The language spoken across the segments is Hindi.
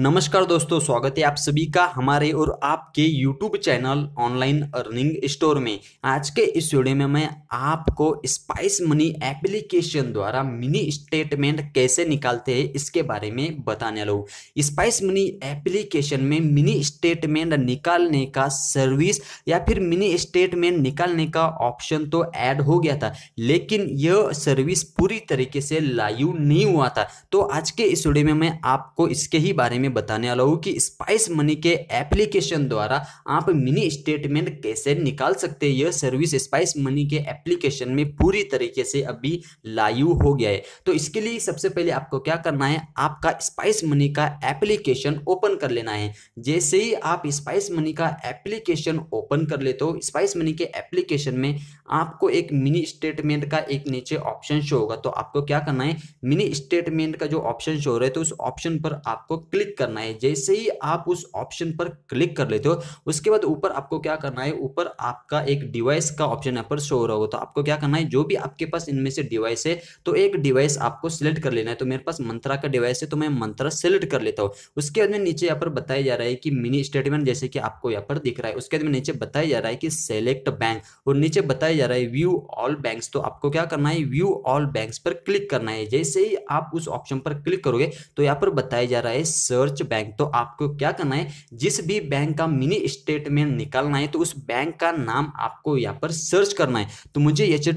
नमस्कार दोस्तों स्वागत है आप सभी का हमारे और आपके YouTube channel online earning store में आज के इस वीडियो में मैं आपको स्पाइस मनी एप्लीकेशन द्वारा मिनी स्टेटमेंट कैसे निकालते हैं इसके बारे में बताने लो स्पाइस मनी एप्लीकेशन में मिनी स्टेटमेंट निकालने का सर्विस या फिर मिनी स्टेटमेंट निकालने का ऑप्शन तो ऐड हो गया था लेकिन यह सर्विस पूरी तरीके से लाइव नहीं हुआ था तो आज के इस वीडियो में मैं आपको इसके ही बारे में में बताने वाला हूँ कि स्पाइस मनी के एप्लीकेशन द्वारा आप मिनी स्टेटमेंट कैसे निकाल सकते हैं यह सर्विस स्पाइस मनी के एप्लीकेशन में पूरी तरीके से अभी लाइव हो गया है तो इसके लिए सबसे पहले आपको क्या करना है आपका स्पाइस मनी का एप्लीकेशन ओपन कर लेना है जैसे ही आप स्पाइस मनी का एप्लीकेशन ओपन कर लेते हो स्पाइस मनी के एप्लीकेशन में आपको एक मिनी स्टेटमेंट का एक नीचे ऑप्शन शो होगा तो आपको क्या करना है मिनी स्टेटमेंट का जो ऑप्शन शो रहा है तो उस ऑप्शन पर आपको क्लिक करना है जैसे ही आप उस ऑप्शन पर क्लिक कर लेते हो उसके बाद ऊपर आपको क्या करना है ऊपर आपका एक डिवाइस का ऑप्शन यहाँ पर शो हो रहा होगा तो आपको क्या करना है जो भी आपके पास इनमें से डिवाइस है तो एक डिवाइस आपको सिलेक्ट कर लेना है तो मेरे पास मंत्रा का डिवाइस है तो मैं मंत्रा सिलेक्ट कर लेता हूँ उसके बाद में नीचे यहाँ पर बताया जा रहा है कि मिनी स्टेटमेंट जैसे कि आपको यहाँ पर दिख रहा है उसके बाद में नीचे बताया जा रहा है कि सेलेक्ट बैंक और नीचे बताया जा रहा है व्यू ऑल बैंक तो आपको क्या करना है व्यू ऑल बैंक पर क्लिक करना है जैसे ही आप उस ऑप्शन पर क्लिक करोगे तो यहाँ पर बताया जा रहा है सर्च रिसर्च बैंक तो आपको क्या करना है जिस भी बैंक का मिनी स्टेटमेंट निकालना है तो उस बैंक का नाम आपको यहाँ पर सर्च करना है तो मुझे एच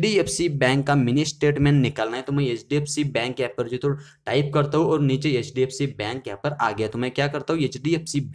बैंक का मिनी स्टेटमेंट निकालना है तो मैं एच बैंक यहाँ पर जो तो टाइप करता हूँ और नीचे एच बैंक यहाँ पर आ गया तो मैं क्या करता हूँ एच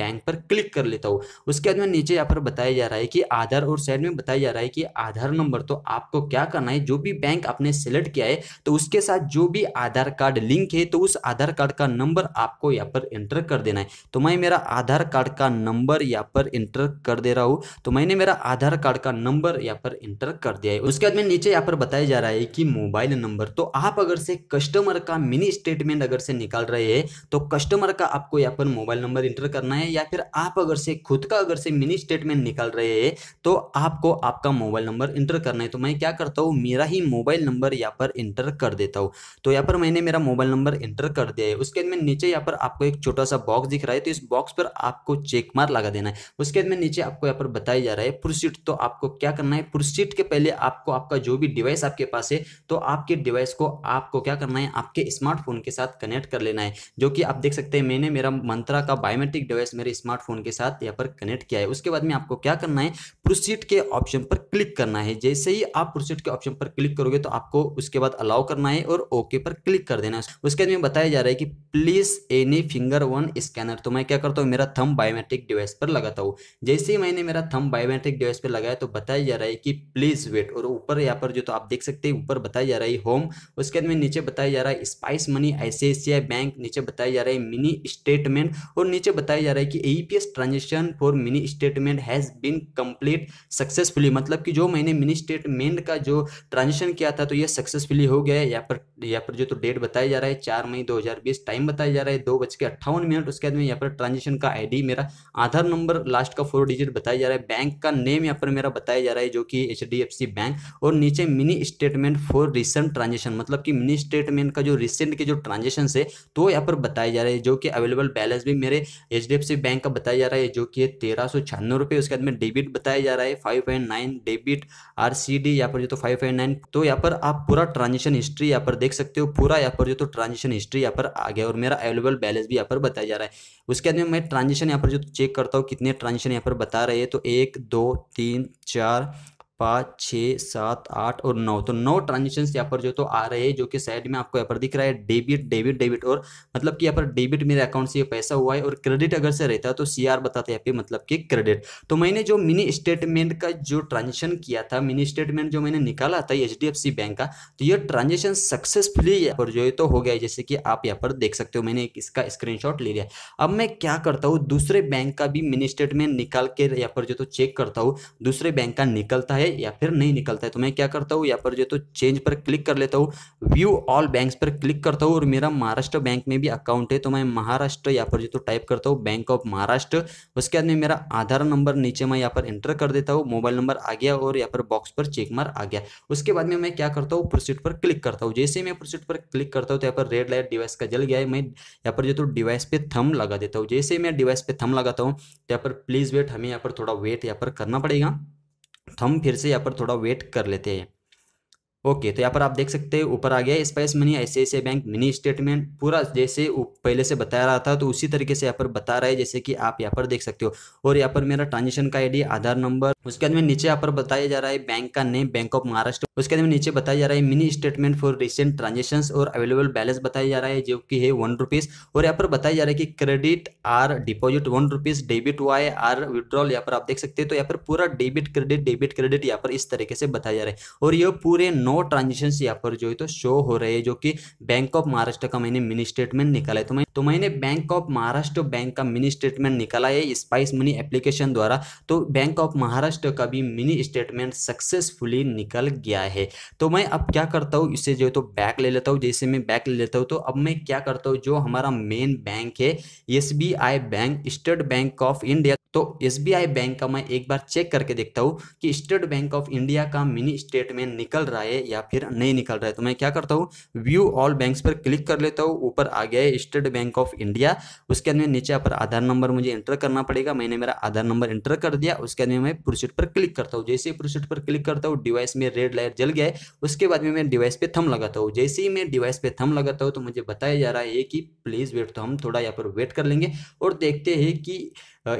बैंक पर क्लिक कर लेता हूँ उसके बाद में नीचे यहाँ पर बताया जा रहा है कि आधार और साइड में बताया जा रहा है कि आधार नंबर तो आपको क्या करना है जो भी बैंक आपने सेलेक्ट किया है तो उसके साथ जो भी आधार कार्ड लिंक है तो उस आधार कार्ड का नंबर आपको यहाँ पर एंटर कर देना है तो मैं मेरा आधार कार्ड का नंबर यहाँ पर इंटर कर दे रहा हूँ तो मैंने मेरा आधार कार्ड का नंबर यहाँ पर इंटर कर दिया है उसके बाद में नीचे यहाँ पर बताया जा रहा है कि मोबाइल नंबर तो आप अगर से कस्टमर का मिनी स्टेटमेंट अगर से निकाल रहे हैं तो कस्टमर का आपको यहाँ पर मोबाइल नंबर इंटर करना है या फिर आप अगर से खुद का अगर से मिनी स्टेटमेंट निकाल रहे हैं तो आपको आपका मोबाइल नंबर इंटर करना है तो मैं क्या करता हूँ मेरा ही मोबाइल नंबर यहाँ पर इंटर कर देता हूँ तो यहाँ पर मैंने मेरा मोबाइल नंबर इंटर कर दिया है उसके बाद में नीचे यहाँ पर आपको एक छोटा छोटा सा बॉक्स दिख रहा है तो इस बॉक्स पर आपको चेक मार लगा देना है उसके बाद में नीचे आपको यहाँ पर बताया जा रहा है प्रोसीट तो आपको क्या करना है प्रोसीट के पहले आपको आपका जो भी डिवाइस आपके पास है तो आपके डिवाइस को आपको क्या करना है आपके स्मार्टफोन के साथ कनेक्ट कर लेना है जो कि आप देख सकते हैं मैंने मेरा मंत्रा का बायोमेट्रिक डिवाइस मेरे स्मार्टफोन के साथ यहाँ पर कनेक्ट किया है उसके बाद में आपको क्या करना है प्रोसीट के ऑप्शन पर क्लिक करना है जैसे ही आप प्रोसीट के ऑप्शन पर क्लिक करोगे तो आपको उसके बाद अलाउ करना है और ओके पर क्लिक कर देना है उसके बाद में बताया जा रहा है कि please any finger on scanner तो मैं क्या करता हूँ मेरा थम बायोमेट्रिक डिवाइस पर लगाता हूँ जैसे ही मैंने मेरा थम बायोमेट्रिक डिवाइस पर लगाया तो बताया जा रहा है कि प्लीज वेट और ऊपर यहाँ पर जो तो आप देख सकते हैं ऊपर बताया जा रहा है होम उसके बाद में नीचे बताया जा रहा है स्पाइस मनी आई बैंक नीचे बताया जा रहा है मिनी स्टेटमेंट और नीचे बताया जा रहा है कि e transaction for mini statement has been complete successfully मतलब कि जो मैंने मिनी स्टेटमेंट का जो ट्रांजेक्शन किया था तो यह सक्सेसफुली हो गया है यहाँ पर यहाँ पर जो तो डेट बताया जा रहा है चार मई दो टाइम बताया जा रहा है दो बज के अट्ठावन वन मिनट उसके बाद में यहाँ पर ट्रांजेक्शन का आईडी मेरा आधार नंबर लास्ट का फोर डिजिट बताया जा रहा है बैंक का नेम यहाँ पर मेरा बताया जा रहा है जो कि एच बैंक और नीचे mini statement for recent transaction मतलब कि मिनी स्टेटमेंट का जो रिसेंट के जो ट्रांजेक्शन है तो यहाँ पर बताया जा रहा है जो कि अवेलेबल बैलेंस भी मेरे एच बैंक का बताया जा रहा है जो कि तेरह सौ छियानवे रुपये उसके बाद में डेबिट बताया जा रहा है five point nine debit R C D यहाँ पर जो तो फाइव पॉइंट नाइन तो यहाँ पर आप पूरा ट्रांजेक्शन हिस्ट्री यहाँ पर देख सकते हो पूरा यहाँ पर जो तो ट्रांजेक्शन हिस्ट्री यहाँ पर आ गया और मेरा अवेलेबल बैलेंस भी यहाँ पर बताया जा रहा है उसके बाद में मैं ट्रांजेक्शन यहाँ पर जो चेक करता हूँ कितने ट्रांजेक्शन यहाँ पर बता रहे हैं तो एक दो तीन चार पाँच छः सात आठ और नौ तो नौ ट्रांजेक्शन यहाँ पर जो तो आ रहे हैं जो कि साइड में आपको यहाँ पर दिख रहा है डेबिट डेबिट डेबिट और मतलब कि यहाँ पर डेबिट मेरे अकाउंट से ये पैसा हुआ है और क्रेडिट अगर से रहता है तो सी आर बताते यहाँ पे मतलब कि क्रेडिट तो मैंने जो मिनी स्टेटमेंट का जो ट्रांजेक्शन किया था मिनी स्टेटमेंट जो मैंने निकाला था एच बैंक का तो ये ट्रांजेक्शन सक्सेसफुली यहाँ पर जो है तो हो गया जैसे कि आप यहाँ पर देख सकते हो मैंने इसका स्क्रीन ले लिया अब मैं क्या करता हूँ दूसरे बैंक का भी मिनी स्टेटमेंट निकाल के यहाँ पर जो तो चेक करता हूँ दूसरे बैंक का निकलता है या फिर नहीं निकलता है तो मैं क्या करता हूँ यहाँ पर जो तो चेंज पर क्लिक कर लेता हूँ व्यू ऑल बैंक पर क्लिक करता हूँ और मेरा महाराष्ट्र बैंक में भी अकाउंट है तो मैं महाराष्ट्र यहाँ पर जो तो टाइप करता हूँ बैंक ऑफ महाराष्ट्र उसके बाद में मेरा आधार नंबर नीचे मैं यहाँ पर एंटर कर देता हूँ मोबाइल नंबर आ गया और यहाँ पर बॉक्स पर चेक मार आ गया उसके बाद में मैं क्या करता हूँ प्रोसीड पर क्लिक करता हूँ जैसे मैं प्रोसीड पर क्लिक करता हूँ तो यहाँ पर रेड लाइट डिवाइस का जल गया है मैं यहाँ पर जो तो डिवाइस पे थम लगा देता हूँ जैसे मैं डिवाइस पे थम लगाता हूँ तो यहाँ पर प्लीज़ वेट हमें यहाँ पर थोड़ा वेट यहाँ पर करना पड़ेगा हम फिर से यहाँ पर थोड़ा वेट कर लेते हैं ओके तो यहाँ पर आप देख सकते हैं ऊपर आ गया स्पाइस मनी ऐसे ऐसे बैंक मिनी स्टेटमेंट पूरा जैसे पहले से बताया रहा था तो उसी तरीके से यहाँ पर बता रहा है जैसे कि आप यहाँ पर देख सकते हो और यहाँ पर मेरा ट्रांजेक्शन का आईडी आधार नंबर उसके बाद में नीचे यहाँ पर बताया जा रहा है बैंक का नेम बैंक ऑफ महाराष्ट्र उसके बाद में नीचे बताया जा रहा है mini statement for recent transaction और अवेलेबल बैलेंस बताया जा रहा है जो कि है वन रुपीज और यहाँ पर बताया जा रहा है कि credit or deposit one debit Y or withdrawal यहाँ पर आप देख सकते हैं तो यहाँ पर पूरा डेबिट क्रेडिट डेबिट क्रेडिट यहाँ पर इस तरीके से बताया जा रहा है और ये पूरे नो नौ ट्रांजेक्शन यहाँ पर जो है तो शो हो रहे हैं जो कि बैंक ऑफ महाराष्ट्र का मैंने मिनी स्टेटमेंट निकाला है तो मैं तो मैंने बैंक ऑफ महाराष्ट्र बैंक का मिनी स्टेटमेंट निकाला है स्पाइस मनी एप्लीकेशन द्वारा तो बैंक ऑफ महाराष्ट्र का भी मिनी स्टेटमेंट सक्सेसफुली निकल गया है तो मैं अब क्या करता हूँ इसे जो है तो बैक ले लेता हूँ जैसे मैं बैक ले लेता हूँ तो अब मैं क्या करता हूँ जो हमारा मेन बैंक है S bank State Bank of India तो एस बैंक का मैं एक बार चेक करके देखता हूँ कि स्टेट बैंक ऑफ इंडिया का मिनी स्टेटमेंट निकल रहा है या फिर नहीं निकल रहा है तो मैं क्या करता हूँ व्यू ऑल बैंक्स पर क्लिक कर लेता हूँ ऊपर आ गया है स्टेट बैंक ऑफ इंडिया उसके अंदर में नीचे पर आधार नंबर मुझे एंटर करना पड़ेगा मैंने मेरा आधार नंबर एंटर कर दिया उसके अंदर मैं प्रोसीड पर क्लिक करता हूँ जैसे ही प्रोसीड पर क्लिक करता हूँ डिवाइस में रेड लाइट जल गया है उसके बाद में मैं डिवाइस पर थम लगाता हूँ जैसे ही मैं डिवाइस पर थम लगाता हूँ तो मुझे बताया जा रहा है कि प्लीज़ वेट तो हम थोड़ा यहाँ पर वेट कर लेंगे और देखते हैं कि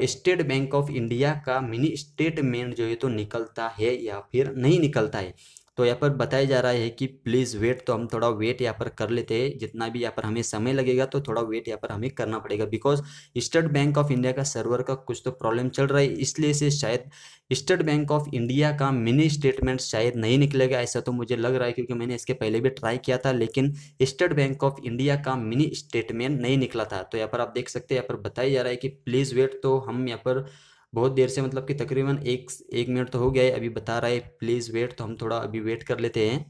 स्टेट बैंक ऑफ इंडिया का मिनी स्टेटमेंट जो है तो निकलता है या फिर नहीं निकलता है तो यहाँ पर बताया जा रहा है कि प्लीज़ वेट तो हम थोड़ा वेट यहाँ पर कर लेते हैं जितना भी यहाँ पर हमें समय लगेगा तो थोड़ा वेट यहाँ पर हमें करना पड़ेगा because State Bank of India का सर्वर का कुछ तो प्रॉब्लम चल रहा है इसलिए से शायद स्टेट बैंक ऑफ इंडिया का मिनी स्टेटमेंट शायद नहीं निकलेगा ऐसा तो मुझे लग रहा है क्योंकि मैंने इसके पहले भी ट्राई किया था लेकिन स्टेट बैंक ऑफ इंडिया का मिनी स्टेटमेंट नहीं निकला था तो यहाँ पर आप देख सकते हैं यहाँ पर बताया जा रहा है कि प्लीज़ वेट तो हम यहाँ पर बहुत देर से मतलब कि तकरीबन एक एक मिनट तो हो गया है अभी बता रहा है प्लीज़ वेट तो हम थोड़ा अभी वेट कर लेते हैं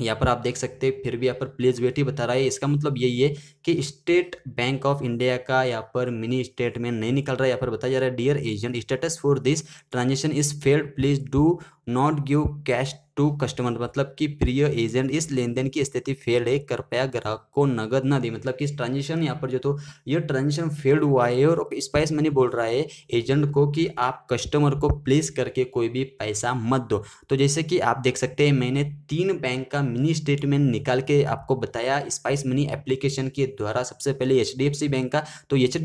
यहाँ पर आप देख सकते हैं फिर भी यहाँ पर प्लीज वेट ही बता रहा है इसका मतलब यही है कि स्टेट बैंक ऑफ इंडिया का यहाँ पर मिनी स्टेटमेंट नहीं निकल रहा है यहाँ पर बताया जा रहा है dear agent status for this transaction is failed please do not give cash to customer मतलब कि प्रिय एजेंट इस लेन देन की स्थिति फेल है कृपया ग्राहक को नगद ना दे मतलब कि इस ट्रांजेक्शन यहाँ पर जो तो ये ट्रांजेक्शन फेल्ड हुआ है और स्पाइस मैंने बोल रहा है एजेंट को कि आप कस्टमर को प्लेस करके कोई भी पैसा मत दो तो जैसे कि आप देख सकते हैं मैंने तीन बैंक का मिनी स्टेटमेंट निकाल के आपको बताया स्पाइस मनी एप्लीकेशन के द्वारा सबसे पहले एच बैंक का तो एच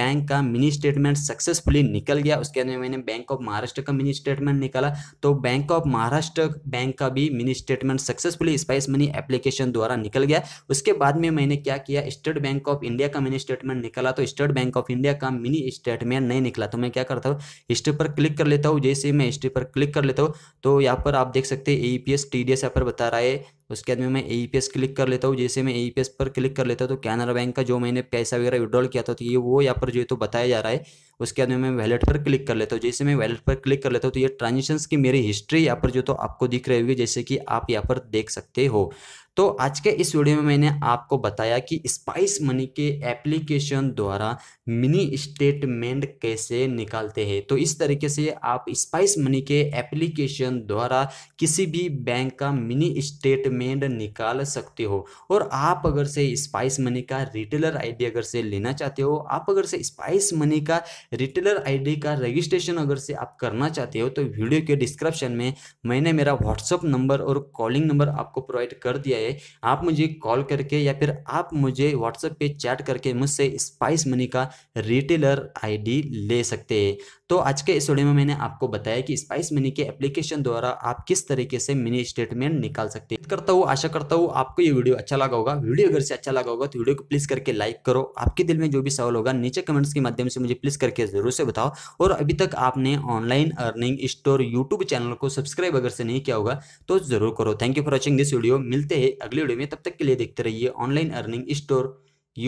बैंक का मिनी स्टेटमेंट सक्सेसफुली निकल गया उसके अंदर मैंने बैंक ऑफ महाराष्ट्र का मिनी स्टेटमेंट निकाला तो बैंक ऑफ महाराष्ट्र बैंक का भी mini statement successfully spice money application द्वारा निकल गया उसके बाद में मैंने क्या किया स्टेट बैंक ऑफ इंडिया का मिनी स्टेटमेंट निकला तो स्टेट बैंक ऑफ इंडिया का मिनी स्टेटमेंट नहीं निकला तो मैं क्या करता हूँ हिस्ट्री पर क्लिक कर लेता हूँ जैसे मैं हिस्ट्री पर क्लिक कर लेता हूँ तो यहाँ पर आप देख सकते हैं E P S T D S यहाँ पर बता रहा है उसके बाद में मैं ई क्लिक e कर लेता हूँ जैसे मैं ई e पर क्लिक कर लेता हूँ तो कैनरा बैंक का जो मैंने पैसा वगैरह विड्रॉल किया था तो ये वो यहाँ पर जो है तो बताया जा रहा है उसके बाद मैं वैलेट पर क्लिक कर लेता हूँ जैसे मैं वैलेट पर क्लिक कर लेता हूँ तो ये ट्रांजेक्शन की मेरी हिस्ट्री यहाँ पर जो तो आपको दिख रही होगी जैसे कि आप यहाँ पर देख सकते हो तो आज के इस वीडियो में मैंने आपको बताया कि स्पाइस मनी के एप्लीकेशन द्वारा मिनी स्टेटमेंट कैसे निकालते हैं तो इस तरीके से आप स्पाइस मनी के एप्लीकेशन द्वारा किसी भी बैंक का मिनी स्टेटमेंट निकाल सकते हो और आप अगर से स्पाइस मनी का रिटेलर आईडी अगर से लेना चाहते हो आप अगर से स्पाइस मनी का रिटेलर आईडी का रजिस्ट्रेशन अगर से आप करना चाहते हो तो वीडियो के डिस्क्रिप्शन में मैंने मेरा व्हाट्सअप नंबर और कॉलिंग नंबर आपको प्रोवाइड कर दिया है आप मुझे कॉल करके या फिर आप मुझे व्हाट्सअप पे चैट करके मुझसे स्पाइस मनी का रिटेलर आईडी ले सकते हैं तो आज के इस वीडियो में मैंने आपको बताया कि स्पाइस मनी के एप्लीकेशन द्वारा आप किस तरीके से मिनी स्टेटमेंट निकाल सकते हैं करता हूँ आशा करता हूँ आपको ये वीडियो अच्छा लगा होगा वीडियो अगर से अच्छा लगा होगा तो वीडियो को प्लीज करके लाइक करो आपके दिल में जो भी सवाल होगा नीचे कमेंट्स के माध्यम से मुझे प्लीज करके जरूर से बताओ और अभी तक आपने online earning store YouTube channel को सब्सक्राइब अगर से नहीं किया होगा तो जरूर करो thank you for watching this video मिलते हैं अगले वीडियो में तब तक के लिए देखते रहिए online earning store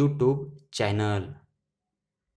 YouTube channel